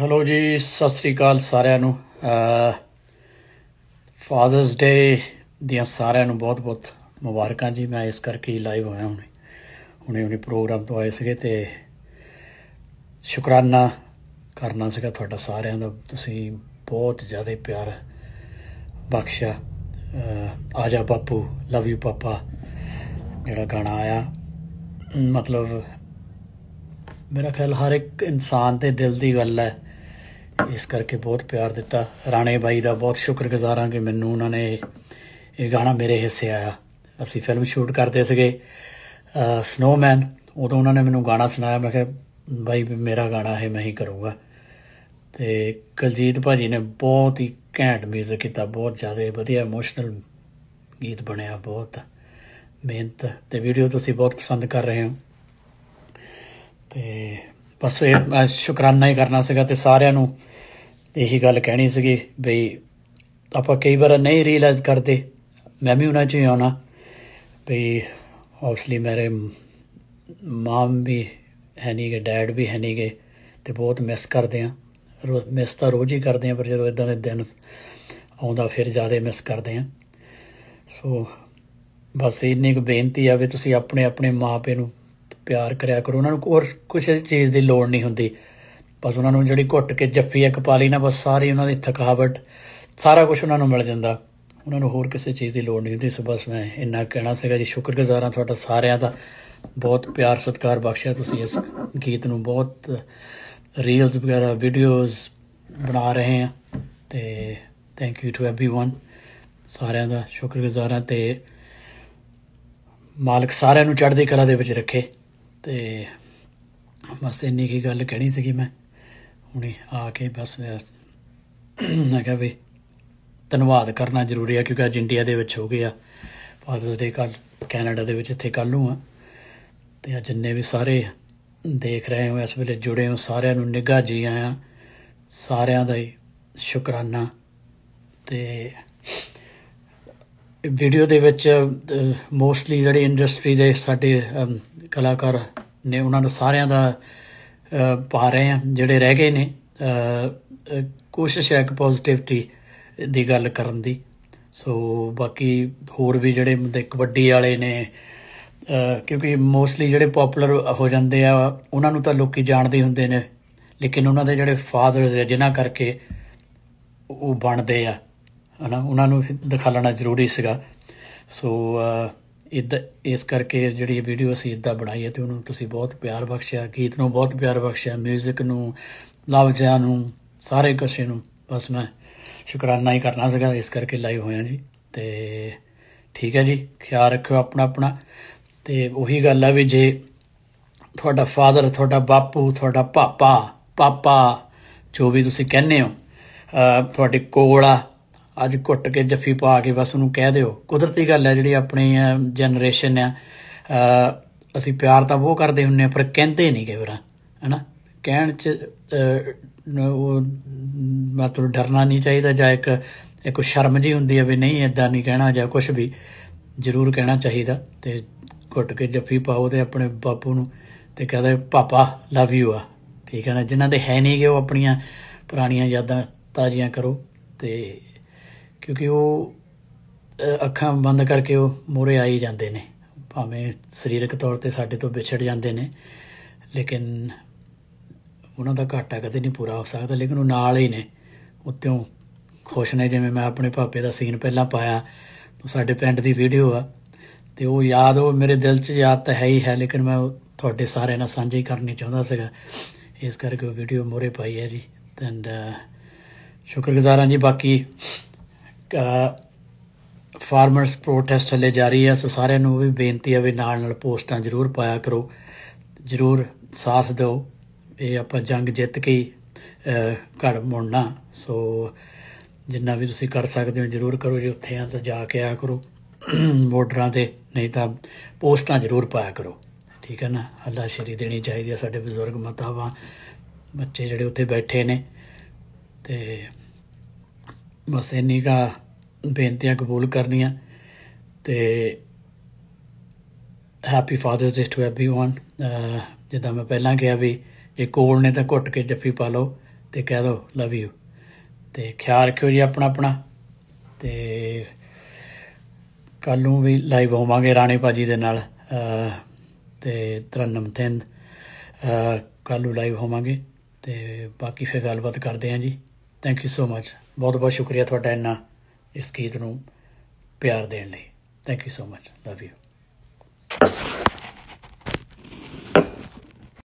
hello ਜੀ ਸਤਿ ਸ੍ਰੀ ਅਕਾਲ ਸਾਰਿਆਂ ਨੂੰ ਫਾਦਰਸ ਡੇ ਦੀਆਂ ਸਾਰਿਆਂ ਨੂੰ ਬਹੁਤ-ਬਹੁਤ ਮੁਬਾਰਕਾਂ ਜੀ ਮੈਂ ਇਸ ਕਰਕੇ ਲਾਈਵ ਹੋਇਆ ਹੁਣੇ ਹੁਣੇ ਹੁਣੇ ਪ੍ਰੋਗਰਾਮ ਤੋਂ ਆਏ ਸੀਗੇ ਤੇ ਸ਼ੁਕਰਾਨਾ ਕਰਨਾ ਸੀਗਾ ਤੁਹਾਡਾ ਸਾਰਿਆਂ ਦਾ ਤੁਸੀਂ ਬਹੁਤ ਜ਼ਿਆਦਾ ਪਿਆਰ ਬਖਸ਼ਿਆ ਆਜਾ ਬਾਪੂ ਲਵ ਯੂ ਪਾਪਾ ਜਿਹੜਾ ਗਾਣਾ ਆਇਆ ਮਤਲਬ ਮੇਰਾ ਖਿਆਲ ਹਰ ਇੱਕ ਇਨਸਾਨ ਤੇ ਦਿਲ ਦੀ ਗੱਲ ਹੈ ਇਸ ਕਰਕੇ ਬਹੁਤ ਪਿਆਰ ਦਿੱਤਾ ਰਾਣੇ ਬਾਈ ਦਾ ਬਹੁਤ ਸ਼ੁਕਰਗੁਜ਼ਾਰ ਹਾਂ ਕਿ ਮੈਨੂੰ ਉਹਨਾਂ ਨੇ ਇਹ ਗਾਣਾ ਮੇਰੇ ਹਿੱਸੇ ਆਇਆ ਅਸੀਂ ਫਿਲਮ ਸ਼ੂਟ ਕਰਦੇ ਸੀਗੇ ਸਨੋਮੈਨ ਉਦੋਂ ਉਹਨਾਂ ਨੇ ਮੈਨੂੰ ਗਾਣਾ ਸੁਣਾਇਆ ਮੈਂ ਕਿਹਾ ਬਾਈ ਮੇਰਾ ਗਾਣਾ ਹੈ ਮੈਂ ਹੀ ਕਰੂੰਗਾ ਤੇ ਕਲਜੀਤ ਭਾਜੀ ਨੇ ਬਹੁਤ ਹੀ ਘੈਂਟ ਮਿਊਜ਼ਿਕ ਕੀਤਾ ਬਹੁਤ ਜ਼ਿਆਦਾ ਵਧੀਆ ਇਮੋਸ਼ਨਲ ਗੀਤ ਬਣਿਆ ਬਹੁਤ ਮਿਹਨਤ ਤੇ ਵੀਡੀਓ ਤੁਸੀਂ ਬਹੁਤ ਪਸੰਦ ਕਰ ਰਹੇ ਹੋ ਤੇ ਬਸ ਇਹ ਸ਼ੁਕਰਾਨਾ ਹੀ ਕਰਨਾ ਸੀਗਾ ਤੇ ਸਾਰਿਆਂ ਨੂੰ ਤੇ ਇਹੀ ਗੱਲ ਕਹਿਣੀ ਸੀਗੀ ਬਈ ਆਪਾਂ ਕਈ ਵਾਰ ਨਹੀਂ ਰੀਅਲਾਈਜ਼ ਕਰਦੇ ਮੈਂ ਵੀ ਉਹਨਾਂ ਹੀ ਆਉਣਾ ਬਈ ਆਬਵੀਅਸਲੀ ਮੇਰੇ ਮਾਮ ਵੀ ਹੈ ਨਹੀਂਗੇ ਡੈਡ ਵੀ ਹੈ ਨਹੀਂਗੇ ਤੇ ਬਹੁਤ ਮਿਸ ਕਰਦੇ ਆ ਰੋਜ਼ ਮਿਸ ਤਾਂ ਰੋਜ਼ ਹੀ ਕਰਦੇ ਆ ਪਰ ਜਦੋਂ ਇਦਾਂ ਦੇ ਦਿਨ ਆਉਂਦਾ ਫਿਰ ਜ਼ਿਆਦਾ ਮਿਸ ਕਰਦੇ ਆ ਸੋ ਬਸ ਇੰਨੀ ਕੁ ਬੇਨਤੀ ਆ ਵੀ ਤੁਸੀਂ ਆਪਣੇ ਆਪਣੇ ਮਾਪੇ ਨੂੰ ਪਿਆਰ ਕਰਿਆ ਕਰੋ ਉਹਨਾਂ ਨੂੰ ਹੋਰ ਕੁਝ ਚੀਜ਼ ਦੀ ਲੋੜ ਨਹੀਂ ਹੁੰਦੀ ਬਸ ਉਹਨਾਂ ਨੂੰ ਜਿਹੜੀ ਘੁੱਟ ਕੇ ਜੱਫੀ ਇੱਕ ਪਾ ਲਈ ਨਾ ਬਸ ਸਾਰੀ ਉਹਨਾਂ ਦੀ ਥਕਾਵਟ ਸਾਰਾ ਕੁਝ ਉਹਨਾਂ ਨੂੰ ਮਿਲ ਜਾਂਦਾ ਉਹਨਾਂ ਨੂੰ ਹੋਰ ਕਿਸੇ ਚੀਜ਼ ਦੀ ਲੋੜ ਨਹੀਂ ਹੁੰਦੀ ਸੋ ਬਸ ਮੈਂ ਇੰਨਾ ਕਹਿਣਾ ਸੀਗਾ ਜੀ ਸ਼ੁਕਰਗੁਜ਼ਾਰਾਂ ਤੁਹਾਡਾ ਸਾਰਿਆਂ ਦਾ ਬਹੁਤ ਪਿਆਰ ਸਤਿਕਾਰ ਬਖਸ਼ਿਆ ਤੁਸੀਂ ਇਸ ਗੀਤ ਨੂੰ ਬਹੁਤ ਰੀਲਸ ਵਗੈਰਾ ਵੀਡੀਓਜ਼ ਬਣਾ ਰਹੇ ਆ ਤੇ ਥੈਂਕ ਯੂ ਟੂ एवरीवन ਸਾਰਿਆਂ ਦਾ ਸ਼ੁਕਰਗੁਜ਼ਾਰਾਂ ਤੇ ਮਾਲਕ ਸਾਰਿਆਂ ਨੂੰ ਚੜ੍ਹਦੀ ਕਲਾ ਦੇ ਵਿੱਚ ਰੱਖੇ ਤੇ ਬਸ ਇੰਨੀ ਕੀ ਗੱਲ ਕਹਿਣੀ ਸੀਗੀ ਮੈਂ ਹੁਣੇ ਆ ਕੇ ਬਸ ਮੈਂ ਕਿਹਾ ਵੀ ਧੰਨਵਾਦ ਕਰਨਾ ਜ਼ਰੂਰੀ ਆ ਕਿਉਂਕਿ ਅੱਜ ਇੰਡੀਆ ਦੇ ਵਿੱਚ ਹੋ ਗਿਆ ਫਾਦਰਸ ਡੇ ਕੱਲ ਕੈਨੇਡਾ ਦੇ ਵਿੱਚ ਇੱਥੇ ਕੱਲ ਨੂੰ ਆ ਤੇ ਅੱਜ ਜਿੰਨੇ ਵੀ ਸਾਰੇ ਦੇਖ ਰਹੇ ਹੋ ਇਸ ਵੇਲੇ ਜੁੜੇ ਹੋ ਸਾਰਿਆਂ ਨੂੰ ਨਿੱਘਾ ਜੀ ਆਇਆਂ ਸਾਰਿਆਂ ਦਾ ਹੀ ਸ਼ੁਕਰਾਨਾ ਤੇ ਵੀਡੀਓ ਦੇ ਵਿੱਚ ਮੋਸਟਲੀ ਜਿਹੜੇ ਇੰਡਸਟਰੀ ਦੇ ਸਾਡੇ ਕਲਾਕਾਰ ਨੇ ਉਹਨਾਂ ਨੂੰ ਸਾਰਿਆਂ ਦਾ ਪਾ ਰਹੇ ਆ ਜਿਹੜੇ ਰਹਿ ਗਏ ਨੇ ਕੋਸ਼ਿਸ਼ ਹੈ ਕਿ ਪੋਜ਼ਿਟਿਵਿਟੀ ਦੀ ਗੱਲ ਕਰਨ ਦੀ ਸੋ ਬਾਕੀ ਹੋਰ ਵੀ ਜਿਹੜੇ ਮੁੰਡੇ ਕਬੱਡੀ ਵਾਲੇ ਨੇ ਕਿਉਂਕਿ ਮੋਸਟਲੀ ਜਿਹੜੇ ਪਪੂਲਰ ਹੋ ਜਾਂਦੇ ਆ ਉਹਨਾਂ ਨੂੰ ਤਾਂ ਲੋਕੀ ਜਾਣਦੇ ਹੁੰਦੇ ਨੇ ਲੇਕਿਨ ਉਹਨਾਂ ਦੇ ਜਿਹੜੇ ਫਾਦਰਸ ਹੈ ਜਿਨ੍ਹਾਂ ਕਰਕੇ ਉਹ ਬਣਦੇ ਆ ਹਨਾ ਉਹਨਾਂ ਨੂੰ ਦਿਖਾ ਲੈਣਾ ਜ਼ਰੂਰੀ ਸੀਗਾ ਸੋ ਇਦਾਂ ਇਸ ਕਰਕੇ ਜਿਹੜੀ ਇਹ ਵੀਡੀਓ ਅਸੀਂ ਇਦਾਂ ਬਣਾਈ ਹੈ ਤੇ ਉਹਨੂੰ ਤੁਸੀਂ ਬਹੁਤ ਪਿਆਰ ਬਖਸ਼ਿਆ ਗੀਤ ਨੂੰ ਬਹੁਤ ਪਿਆਰ ਬਖਸ਼ਿਆ 뮤직 ਨੂੰ ਲਵ ਲਵਜਿਆਂ ਨੂੰ ਸਾਰੇ ਕਸ਼ੇ ਨੂੰ ਬਸ ਮੈਂ ਸ਼ੁਕਰਾਨਾ ਹੀ ਕਰਨਾ ਸੀਗਾ ਇਸ ਕਰਕੇ ਲਾਈਵ ਹੋਇਆ ਜੀ ਤੇ ਠੀਕ ਹੈ ਜੀ ਖਿਆਲ ਰੱਖਿਓ ਆਪਣਾ ਆਪਣਾ ਤੇ ਉਹੀ ਗੱਲ ਹੈ ਵੀ ਜੇ ਤੁਹਾਡਾ ਫਾਦਰ ਤੁਹਾਡਾ ਬਾਪੂ ਤੁਹਾਡਾ ਪਾਪਾ ਪਾਪਾ ਜੋ ਵੀ ਤੁਸੀਂ ਕਹਿੰਦੇ ਹੋ ਤੁਹਾਡੇ ਕੋਲ ਆ ਅੱਜ ਘੁੱਟ ਕੇ ਜੱਫੀ ਪਾ ਕੇ ਬਸ ਉਹਨੂੰ ਕਹਿ ਦਿਓ ਕੁਦਰਤੀ ਗੱਲ ਹੈ ਜਿਹੜੀ ਆਪਣੀ ਜਨਰੇਸ਼ਨ ਆ ਅਸੀਂ ਪਿਆਰ ਤਾਂ ਉਹ ਕਰਦੇ ਹੁੰਨੇ ਆ ਪਰ ਕਹਿੰਦੇ ਨਹੀਂ ਕਿ ਵਾਰ ਹਨਾ ਕਹਿਣ ਚ ਉਹ ਮਤਲਬ ਡਰਨਾ ਨਹੀਂ ਚਾਹੀਦਾ ਜਾਂ ਇੱਕ ਇੱਕ ਸ਼ਰਮ ਜੀ ਹੁੰਦੀ ਹੈ ਵੀ ਨਹੀਂ ਇਦਾਂ ਨਹੀਂ ਕਹਿਣਾ ਜਾਂ ਕੁਝ ਵੀ ਜ਼ਰੂਰ ਕਹਿਣਾ ਚਾਹੀਦਾ ਤੇ ਘੁੱਟ ਕੇ ਜੱਫੀ ਪਾਓ ਤੇ ਆਪਣੇ ਬਾਪੂ ਨੂੰ ਤੇ ਕਹਦੇ ਪਾਪਾ ਲਵ ਯੂ ਆ ਠੀਕ ਹੈ ਨਾ ਜਿਨ੍ਹਾਂ ਦੇ ਹੈ ਨਹੀਂਗੇ ਉਹ ਆਪਣੀਆਂ ਪੁਰਾਣੀਆਂ ਯਾਦਾਂ ਤਾਜ਼ੀਆਂ ਕਰੋ ਤੇ ਕਿਉਂਕਿ ਉਹ ਅੱਖਾਂ ਬੰਦ ਕਰਕੇ ਉਹ ਮੋਰੇ ਆ ਹੀ ਜਾਂਦੇ ਨੇ ਭਾਵੇਂ ਸਰੀਰਕ ਤੌਰ ਤੇ ਸਾਡੇ ਤੋਂ ਵਿਛੜ ਜਾਂਦੇ ਨੇ ਲੇਕਿਨ ਉਹਨਾਂ ਦਾ ਘਾਟਾ ਕਦੇ ਨਹੀਂ ਪੂਰਾ ਹੋ ਸਕਦਾ ਲੇਕਿਨ ਉਹ ਨਾਲ ਹੀ ਨੇ ਉੱਤੋਂ ਖੁਸ਼ ਨੇ ਜਿਵੇਂ ਮੈਂ ਆਪਣੇ ਭਾਪੇ ਦਾ ਸੀਨ ਪਹਿਲਾਂ ਪਾਇਆ ਤਾਂ ਸਾਡੇ ਪਿੰਡ ਦੀ ਵੀਡੀਓ ਆ ਤੇ ਉਹ ਯਾਦ ਉਹ ਮੇਰੇ ਦਿਲ 'ਚ ਯਾਦ ਤਾਂ ਹੈ ਹੀ ਹੈ ਲੇਕਿਨ ਮੈਂ ਤੁਹਾਡੇ ਸਾਰੇ ਨਾਲ ਸਾਂਝੀ ਕਰਨੀ ਚਾਹੁੰਦਾ ਸੀਗਾ ਇਸ ਕਰਕੇ ਉਹ ਵੀਡੀਓ ਮੋਰੇ ਪਾਈ ਹੈ ਜੀ ਐਂਡ ਸ਼ੁਕਰਗੁਜ਼ਾਰਾਂ ਜੀ ਬਾਕੀ ਫਾਰਮਰਸ ਪ੍ਰੋਟੈਸਟ ਹਲੇ ਜਾਰੀ ਹੈ ਸੋ ਸਾਰਿਆਂ ਨੂੰ ਵੀ ਬੇਨਤੀ ਹੈ ਵੀ ਨਾਲ ਨਾਲ ਪੋਸਟਾਂ ਜ਼ਰੂਰ ਪਾਇਆ ਕਰੋ ਜ਼ਰੂਰ ਸਾਥ ਦਿਓ ਇਹ ਆਪਾਂ ਜੰਗ ਜਿੱਤ ਕੇ ਘੜ ਮੁੜਨਾ ਸੋ ਜਿੰਨਾ ਵੀ ਤੁਸੀਂ ਕਰ ਸਕਦੇ ਹੋ ਜ਼ਰੂਰ ਕਰੋ ਜੇ ਉੱਥੇ ਆ ਤਾਂ ਜਾ ਕੇ ਆਇਆ ਕਰੋ ਬਾਰਡਰਾਂ ਤੇ ਨਹੀਂ ਤਾਂ ਪੋਸਟਾਂ ਜ਼ਰੂਰ ਪਾਇਆ ਕਰੋ ਠੀਕ ਹੈ ਨਾ ਅੱਲਾ ਸ਼ਰੀ ਦੇਣੀ ਚਾਹੀਦੀ ਹੈ ਸਾਡੇ ਬਜ਼ੁਰਗ ਮਤਾਵਾ ਬੱਚੇ ਜਿਹੜੇ ਉੱਥੇ ਬੈਠੇ ਨੇ ਤੇ ਬਸ ਇੰਨੀ ਕਾ ਬੇਨਤੀਆਂ ਕਬੂਲ ਕਰਨੀਆਂ ਤੇ happy father's day to everyone ਜਿੱਦਾਂ ਮੈਂ ਪਹਿਲਾਂ ਕਿਹਾ ਵੀ ਜੇ ਕੋਲ ਨੇ ਤਾਂ ਘੁੱਟ ਕੇ ਜੱਫੀ ਪਾ ਲਓ ਤੇ ਕਹਿ ਦਿਓ ਲਵ ਯੂ ਤੇ ਖਿਆਲ ਰੱਖਿਓ ਜੀ ਆਪਣਾ ਆਪਣਾ ਤੇ ਕੱਲ ਨੂੰ ਵੀ ਲਾਈਵ ਹੋਵਾਂਗੇ ਰਾਣੀ ਪਾਜੀ ਦੇ ਨਾਲ ਤੇ 93 ਦਿਨ ਕੱਲ ਨੂੰ ਲਾਈਵ ਹੋਵਾਂਗੇ ਤੇ ਬਾਕੀ ਫੇਰ ਗੱਲਬਾਤ ਕਰਦੇ ਆਂ ਜੀ ਥੈਂਕ ਯੂ ਸੋ ਮਚ ਬਹੁਤ ਬਹੁਤ ਸ਼ੁਕਰੀਆ ਤੁਹਾਡਾ ਇੰਨਾ ਇਸ ਗੀਤ ਨੂੰ ਪਿਆਰ ਦੇਣ ਲਈ thank you so much love you